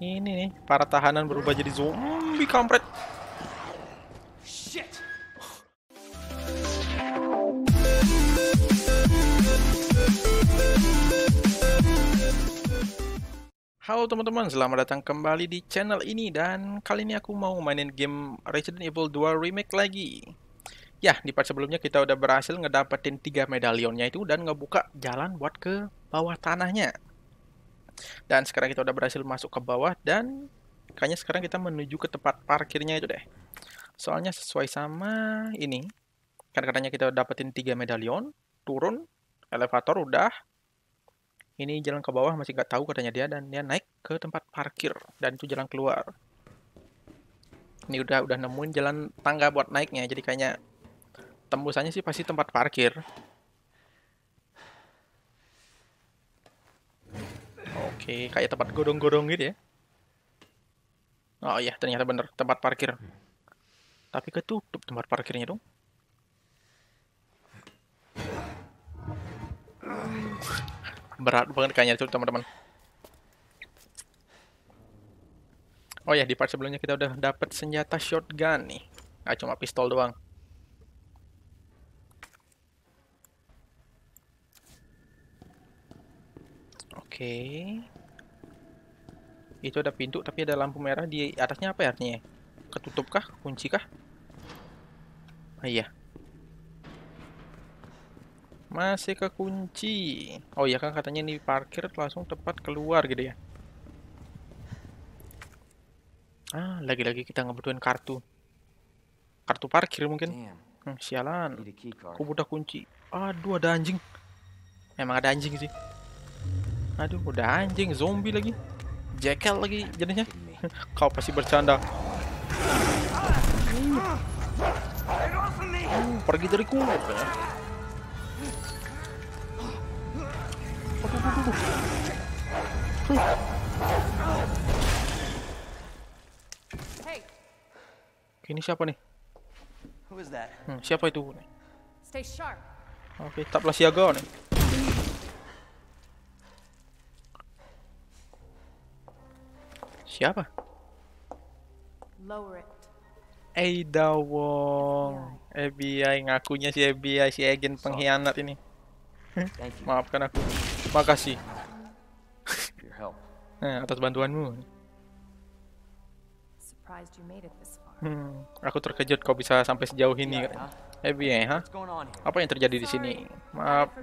ini nih, para tahanan berubah jadi zombie kampret. Shit. Halo teman-teman, selamat datang kembali di channel ini dan kali ini aku mau mainin game Resident Evil 2 Remake lagi. Ya, di part sebelumnya kita udah berhasil ngedapetin tiga medalionnya itu dan ngebuka jalan buat ke bawah tanahnya. Dan sekarang kita udah berhasil masuk ke bawah dan kayaknya sekarang kita menuju ke tempat parkirnya itu deh. Soalnya sesuai sama ini. Kan katanya kita dapetin 3 medalion, turun, elevator udah. Ini jalan ke bawah masih nggak tahu katanya dia dan dia naik ke tempat parkir dan itu jalan keluar. Ini udah udah nemuin jalan tangga buat naiknya jadi kayaknya tembusannya sih pasti tempat parkir. Oke, kayak tempat godong-godong gitu ya. Oh iya, ternyata bener tempat parkir. Tapi ketutup tempat parkirnya dong. Berat banget kayaknya itu teman-teman. Oh ya, di part sebelumnya kita udah dapat senjata shotgun nih. Gak cuma pistol doang. Oke. Okay. Itu ada pintu tapi ada lampu merah di atasnya apa ya artinya? Ketutup kah? Kunci kah? Ah, iya. Masih kekunci. Oh iya kan katanya ini parkir langsung tepat keluar gitu ya. Ah, lagi-lagi kita ngebutuhin kartu. Kartu parkir mungkin. Hmm, sialan. Aku udah kunci. Aduh, ada anjing. Emang ada anjing sih. Aduh, udah anjing, zombie lagi jekel lagi nah, jadinya kau pasti bercanda Pergi dari ku. ini siapa nih hmm, siapa itu oke okay, taplah siaga nih Siapa? Lower it. Ada Wong. FBI ngakunya si FBI si agen pengkhianat ini. Maafkan aku. Makasih. nah, atas bantuanmu. Hmm, aku terkejut kau bisa sampai sejauh ini. FBI, ha? Apa yang terjadi di sini? Maaf,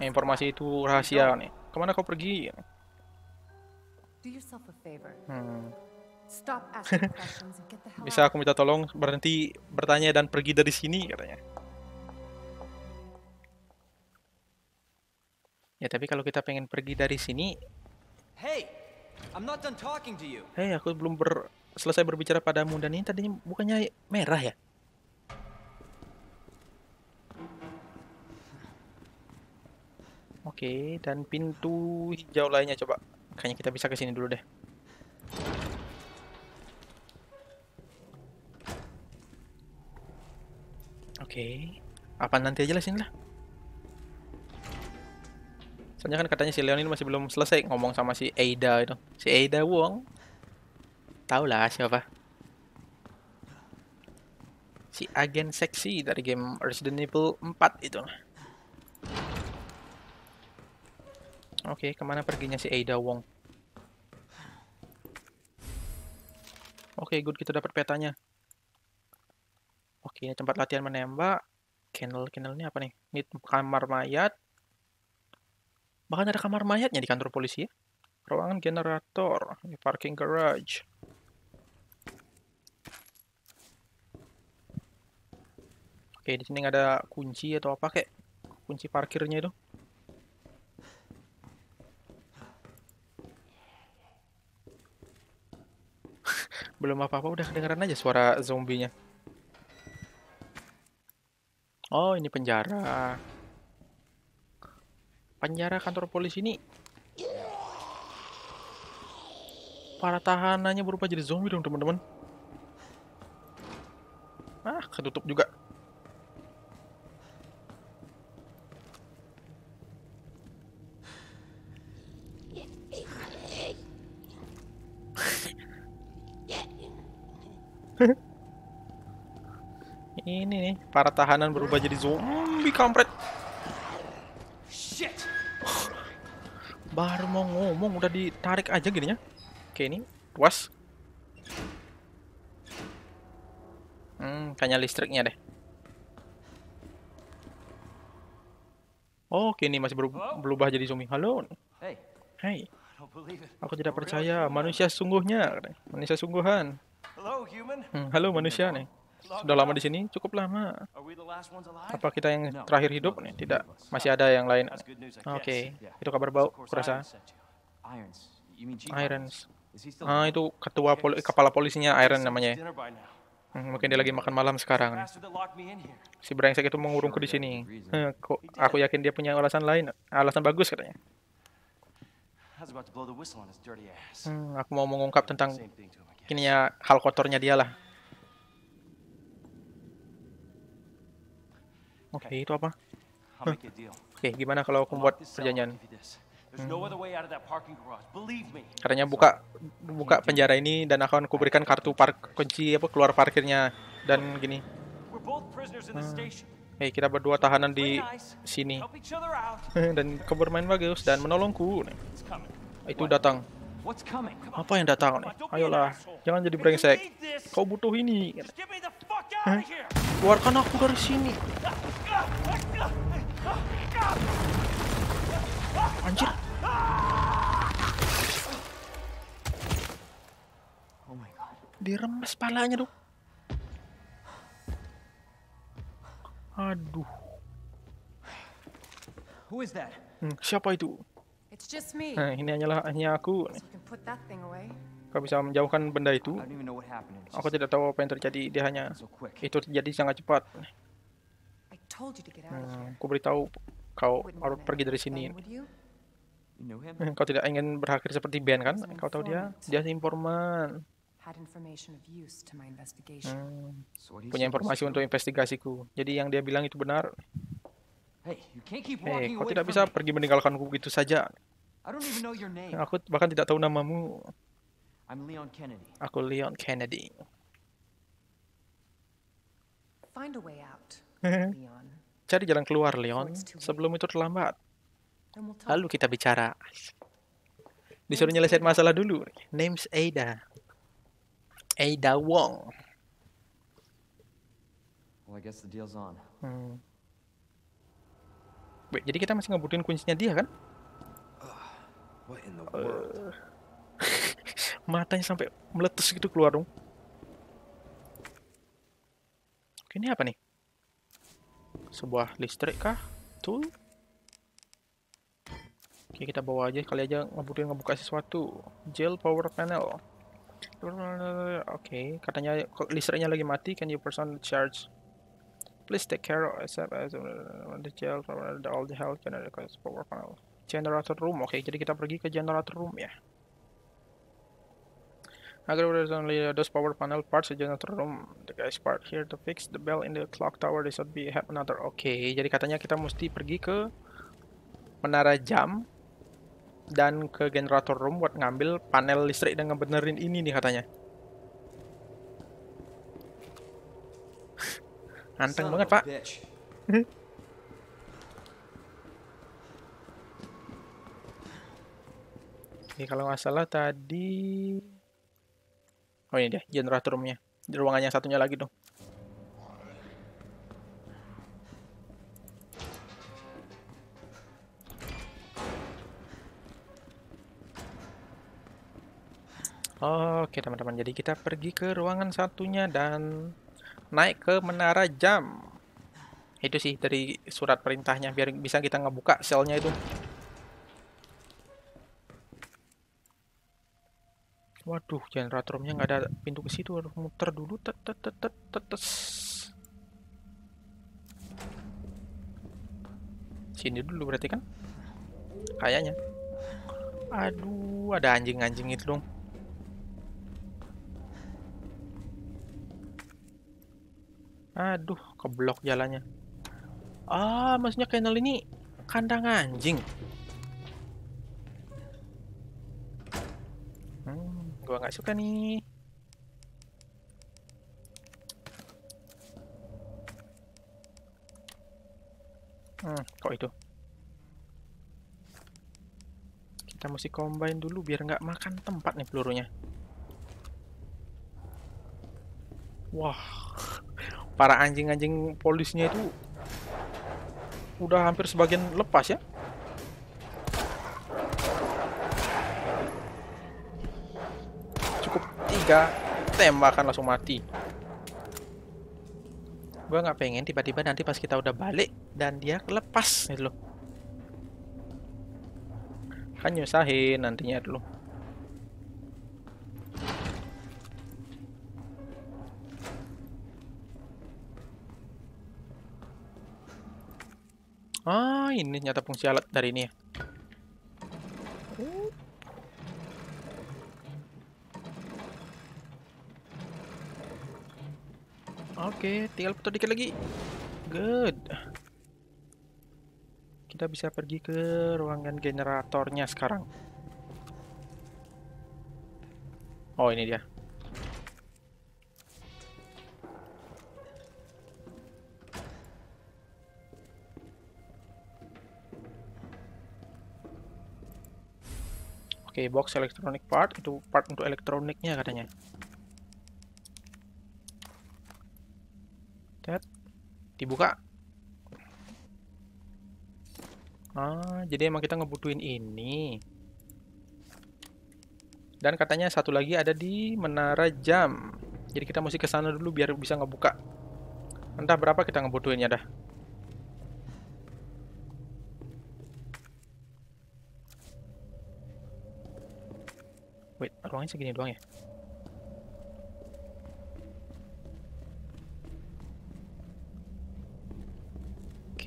informasi itu rahasia nih. Kemana kau pergi? Bisa aku minta tolong berhenti bertanya dan pergi dari sini katanya. Ya tapi kalau kita pengen pergi dari sini. Hey, I'm not done talking to you. Hey, aku belum ber selesai berbicara padamu dan ini tadinya bukannya merah ya? Oke, okay, dan pintu hijau lainnya coba. Kayaknya kita bisa ke sini dulu deh. Oke. Okay. Apa nanti aja lah sini lah. Soalnya kan katanya si Leon ini masih belum selesai ngomong sama si Ada itu. Si Ada Wong. Tahu lah siapa. Si agen seksi dari game Resident Evil 4 itu. Oke, okay, kemana perginya si Ada Wong? Oke, okay, good. Kita dapat petanya. Oke, okay, tempat latihan menembak. Candle, candle ini apa nih? Ini kamar mayat. Bahkan ada kamar mayatnya di kantor polisi ya. Ruangan generator. Ini parking garage. Oke, di sini nggak ada kunci atau apa kayak Kunci parkirnya itu. belum apa-apa udah kedengeran aja suara zombinya. Oh, ini penjara. Penjara kantor polisi ini para tahanannya berubah jadi zombie dong, teman-teman. Ah, ketutup juga. Ini nih, para tahanan berubah jadi zombie kampret. Shit. Baru mau ngomong udah ditarik aja gininya. Oke, ini puas. Hmm, kayaknya listriknya deh. Oke, ini masih berubah, jadi zombie. Halo. Hey. Hey. Aku tidak percaya, manusia sungguhnya. Manusia sungguhan. Hmm, halo manusia nih. Sudah lama di sini, cukup lama. Apa kita yang terakhir hidup nih? Tidak, masih ada yang lain. Ah, oke, okay. itu kabar bau, kurasa. Irons. Ah, itu ketua poli kepala polisinya Iron namanya. Hmm, mungkin dia lagi makan malam sekarang. Si brengsek itu mengurungku di sini. Eh, kok aku yakin dia punya alasan lain, alasan bagus katanya. Hmm, aku mau mengungkap tentang ini ya hal kotornya dia lah. Oke, okay, itu apa? Huh. Oke, okay, gimana kalau aku buat perjanjian? Hmm. Katanya buka buka penjara ini dan akan kuberikan kartu park kunci apa keluar parkirnya dan gini. Hmm. Hey, kita berdua tahanan di sini. dan kau bermain bagus dan menolongku. Itu datang. Apa yang datang nih? Ayolah, jangan jadi brengsek. Kau butuh ini. Gitu. Hah? Keluarkan aku dari sini. Anjir. Oh Diremes palanya dong. Aduh. Hmm, siapa itu? It's just me. Nah, ini hanyalah hanya aku. Kau bisa menjauhkan benda itu. Aku tidak tahu apa yang terjadi. Dia hanya itu terjadi sangat cepat. Hmm, aku beritahu kau harus pergi dari sini. Kau tidak ingin berakhir seperti Ben kan? Kau tahu dia? Dia informan. Hmm, punya informasi untuk investigasiku. Jadi yang dia bilang itu benar. Hei, kau tidak bisa pergi meninggalkanku begitu saja. Aku bahkan tidak tahu namamu. Aku Leon Kennedy. Find a way out, Leon. Cari jalan keluar, Leon, sebelum itu terlambat. Lalu kita bicara. Disuruh nyelesain masalah dulu. Name's Ada. Ada Wong. Well, I guess the deal's on. Hmm. jadi kita masih ngebutuhin kuncinya dia kan? in the world. matanya sampai meletus gitu keluar dong. Oke, ini apa nih? Sebuah listrik kah? Tool? Oke, kita bawa aja. Kali aja ngebutin ngebuka sesuatu. Gel power panel. Oke, okay. katanya listriknya lagi mati. Can you person charge? Please take care of except as the gel from all the health the power panel generator room. Oke, jadi kita pergi ke generator room ya. Agar there only those power panel parts the generator room. The guys part here to fix the bell in the clock tower. This would be have another. Oke, okay, jadi katanya kita mesti pergi ke menara jam dan ke generator room buat ngambil panel listrik dan ngebenerin ini nih katanya. Anteng banget, Pak. Ini kalau nggak salah tadi... Oh ini dia, generator roomnya. Di ruangan yang satunya lagi dong. Oke teman-teman, jadi kita pergi ke ruangan satunya dan naik ke menara jam. Itu sih dari surat perintahnya, biar bisa kita ngebuka selnya itu. Waduh, generator nggak ada pintu ke situ, harus muter dulu. Tet tet tet tet tet. tet. Sini dulu berarti kan? Kayaknya. Aduh, ada anjing-anjing itu dong. Aduh, keblok jalannya. Ah, maksudnya kennel ini kandang anjing. gua nggak suka nih hmm kok itu kita mesti combine dulu biar nggak makan tempat nih pelurunya wah para anjing-anjing polisnya itu udah hampir sebagian lepas ya tiga tembakan langsung mati gue nggak pengen tiba-tiba nanti pas kita udah balik dan dia lepas gitu loh kan nyusahin nantinya dulu Ah, ini nyata fungsi alat dari ini ya. Oke, tinggal putar dikit lagi. Good. Kita bisa pergi ke ruangan generatornya sekarang. Oh, ini dia. Oke, box elektronik part itu part untuk elektroniknya katanya. Tet. Dibuka. Ah, jadi emang kita ngebutuin ini. Dan katanya satu lagi ada di menara jam. Jadi kita mesti ke sana dulu biar bisa ngebuka. Entah berapa kita ngebutuinnya dah. Wait, ruangnya segini doang ya?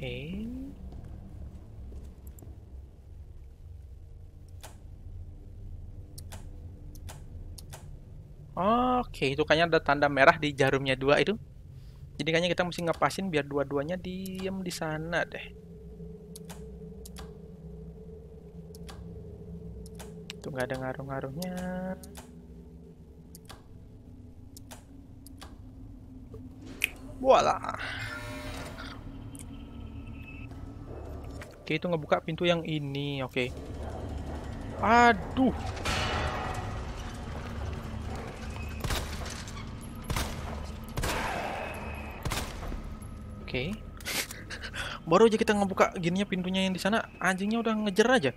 Okay. Oke, itu kayaknya ada tanda merah di jarumnya dua itu. Jadi kayaknya kita mesti ngepasin biar dua-duanya diem di sana deh. Itu nggak ada ngaruh-ngaruhnya. Voila. Oke, itu ngebuka pintu yang ini. Oke. Aduh. Oke. Baru aja kita ngebuka gininya pintunya yang di sana, anjingnya udah ngejar aja.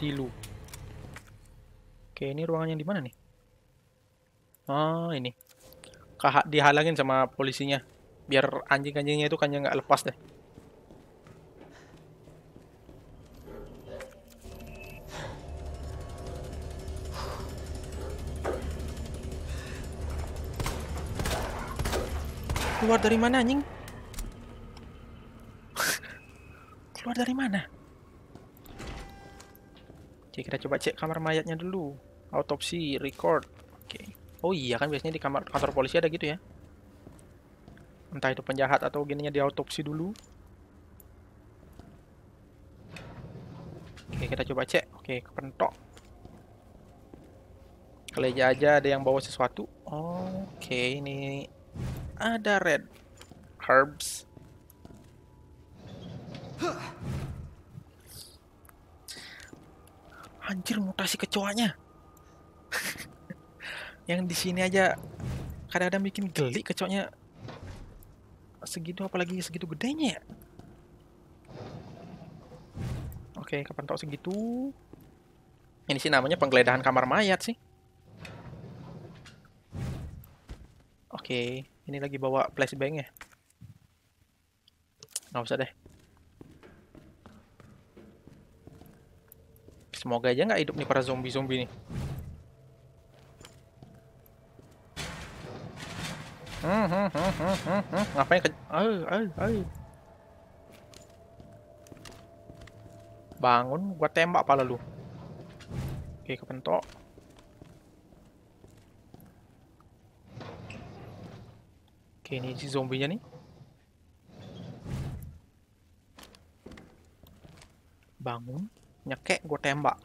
tilu. Oke, ini ruangan yang di mana nih? Ah, ini. Kah dihalangin sama polisinya. Biar anjing-anjingnya itu kan nggak lepas deh. Keluar dari mana anjing? Keluar dari mana? Oke, kita coba cek kamar mayatnya dulu. Autopsi, record. Oke. Oh iya kan biasanya di kamar kantor polisi ada gitu ya. Entah itu penjahat atau gininya di autopsi dulu. Oke, kita coba cek. Oke, kepentok. Keleja aja ada yang bawa sesuatu. Oke, ini ada red herbs. anjir mutasi kecoanya yang di sini aja kadang-kadang bikin geli kecoanya segitu apalagi segitu gedenya ya oke kapan tau segitu ini sih namanya penggeledahan kamar mayat sih oke ini lagi bawa flashbang ya nggak usah deh Semoga aja nggak hidup nih para zombie-zombie nih. Hmm, hmm, hmm, hmm, hmm, Ngapain ke... Ay, ay, ay. Bangun, gua tembak pala lu. Oke, kepentok. Oke, ini si zombinya nih. Bangun nyekek gue tembak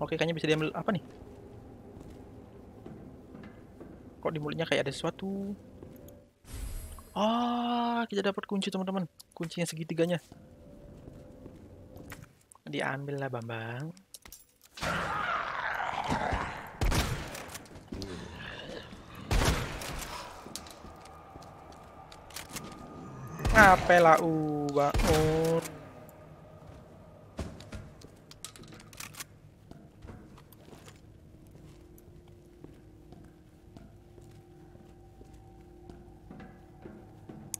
oke kayaknya bisa diambil apa nih kok di mulutnya kayak ada sesuatu ah oh, kita dapat kunci teman-teman kuncinya segitiganya diambil lah bambang Apa lah uh bangun oh. oke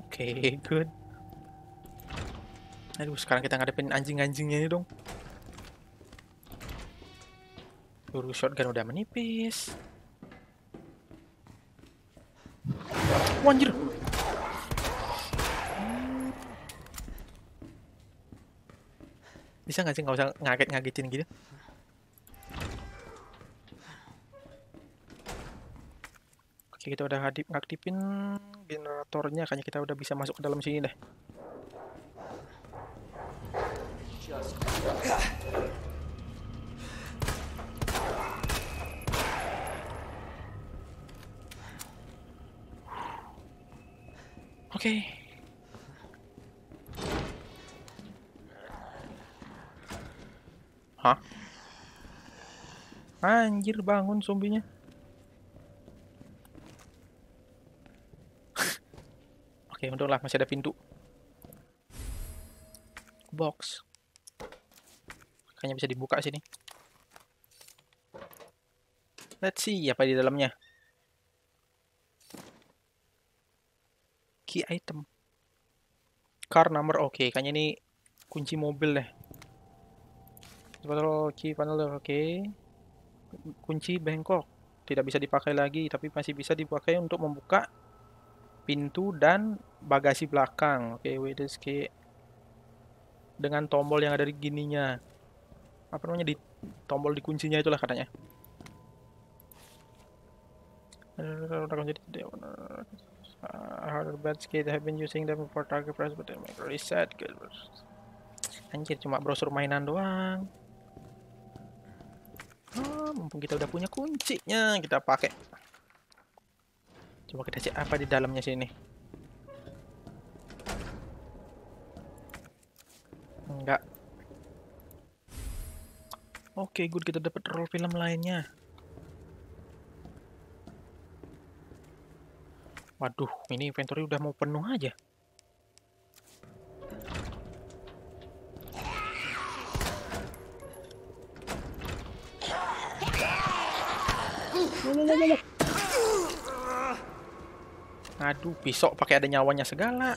okay, good aduh sekarang kita ngadepin anjing-anjingnya ini dong peluru shotgun udah menipis Wanjir. Bisa nggak sih nggak usah ngaget-ngagetin gitu? Oke, kita udah hadip, ngaktifin generatornya. Kayaknya kita udah bisa masuk ke dalam sini deh. Oke. Okay. Hah? Anjir bangun zombinya. Oke, okay, untunglah masih ada pintu. Box. Kayaknya bisa dibuka sini. Let's see apa di dalamnya. Key item. Car number. Oke, okay, kayaknya ini kunci mobil deh. Control key panel oke. Kunci bengkok. Tidak bisa dipakai lagi, tapi masih bisa dipakai untuk membuka pintu dan bagasi belakang. Oke, okay, wait a key. Dengan tombol yang ada di gininya. Apa namanya? Di tombol di kuncinya itulah katanya. Harder bad skate have been using them for target press but reset. Anjir, cuma brosur mainan doang. Ah, mumpung kita udah punya kuncinya, kita pakai. Coba kita cek apa di dalamnya sini. Enggak. Oke, okay, good kita dapat roll film lainnya. Waduh, ini inventory udah mau penuh aja. Aduh, pisau pakai ada nyawanya segala.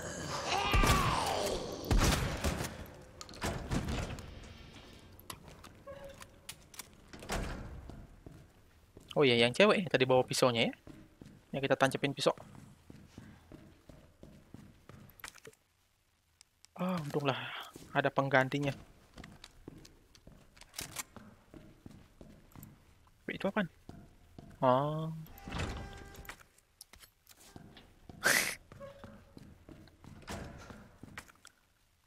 Oh iya, yang cewek tadi bawa pisaunya ya. Ya kita tancepin pisau. Ah, oh, untunglah ada penggantinya. Itu apa? Oh.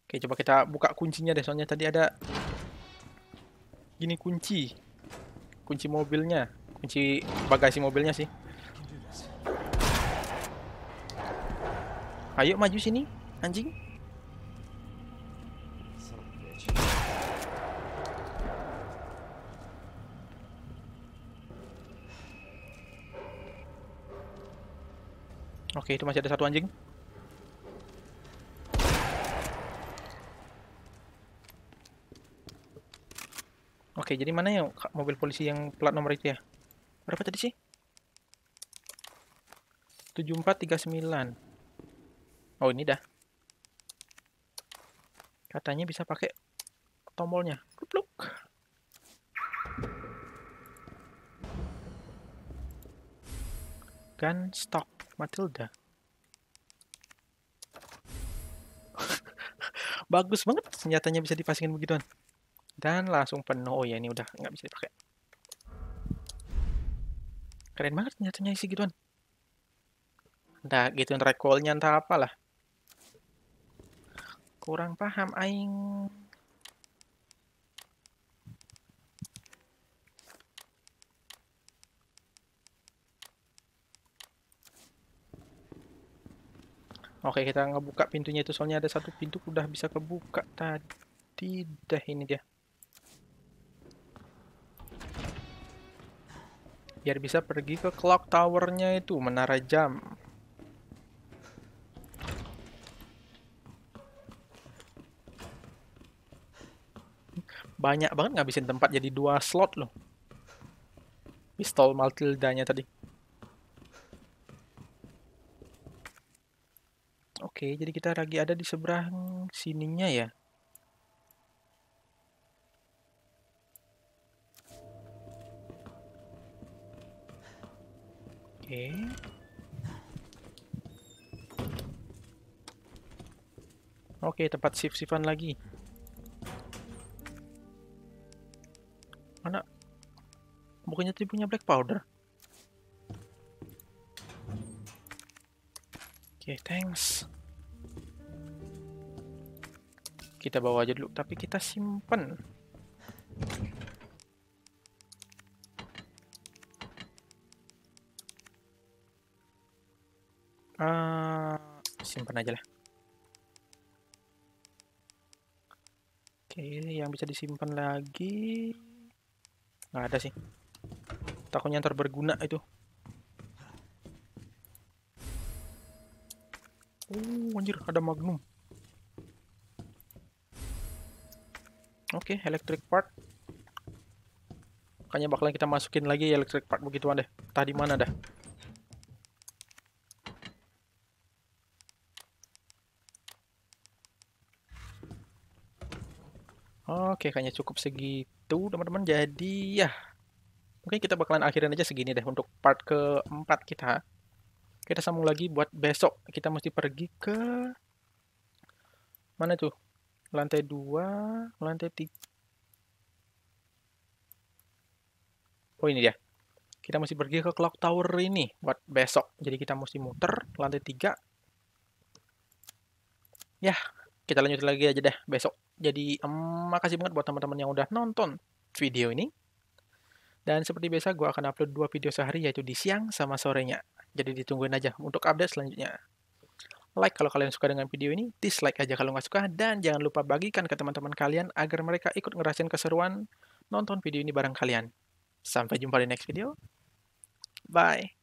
Oke, coba kita buka kuncinya deh, soalnya tadi ada gini kunci. Kunci mobilnya, kunci bagasi mobilnya sih. Ayo maju sini, anjing. Oke, itu masih ada satu anjing. Oke, jadi mana ya mobil polisi yang plat nomor itu ya? Berapa tadi sih? 7439. Oh, ini dah. Katanya bisa pakai tombolnya. Kluk-kluk. Gun stock. Matilda. Bagus banget senjatanya bisa dipasangin begituan. Dan langsung penuh. Oh ya ini udah nggak bisa dipakai. Keren banget senjatanya isi gituan. Nah, gituin recoilnya entah apalah. Kurang paham aing. Oke, kita ngebuka pintunya itu soalnya ada satu pintu udah bisa kebuka tadi. Dah ini dia. Biar bisa pergi ke clock towernya itu, menara jam. Banyak banget ngabisin tempat jadi dua slot loh. Pistol Maltildanya tadi. Oke, jadi kita lagi ada di seberang sininya ya. Oke. Oke, tempat sif-sifan lagi. Mana? Bukannya tadi punya black powder? Oke, thanks. kita bawa aja dulu tapi kita simpen uh, simpen aja lah oke yang bisa disimpan lagi nggak ada sih takutnya ntar berguna itu oh anjir ada magnum Oke, okay, electric part. Makanya bakalan kita masukin lagi electric part begituan deh. Tadi mana dah. Oke, kayaknya cukup segitu, teman-teman. Jadi, ya. Mungkin kita bakalan akhirin aja segini deh untuk part keempat kita. Kita sambung lagi buat besok. Kita mesti pergi ke... Mana tuh? lantai dua, lantai tiga. Oh ini dia. Kita mesti pergi ke clock tower ini buat besok. Jadi kita mesti muter lantai tiga. Ya, kita lanjut lagi aja deh besok. Jadi um, makasih banget buat teman-teman yang udah nonton video ini. Dan seperti biasa gue akan upload dua video sehari yaitu di siang sama sorenya. Jadi ditungguin aja untuk update selanjutnya like kalau kalian suka dengan video ini, dislike aja kalau nggak suka, dan jangan lupa bagikan ke teman-teman kalian agar mereka ikut ngerasain keseruan nonton video ini bareng kalian. Sampai jumpa di next video. Bye.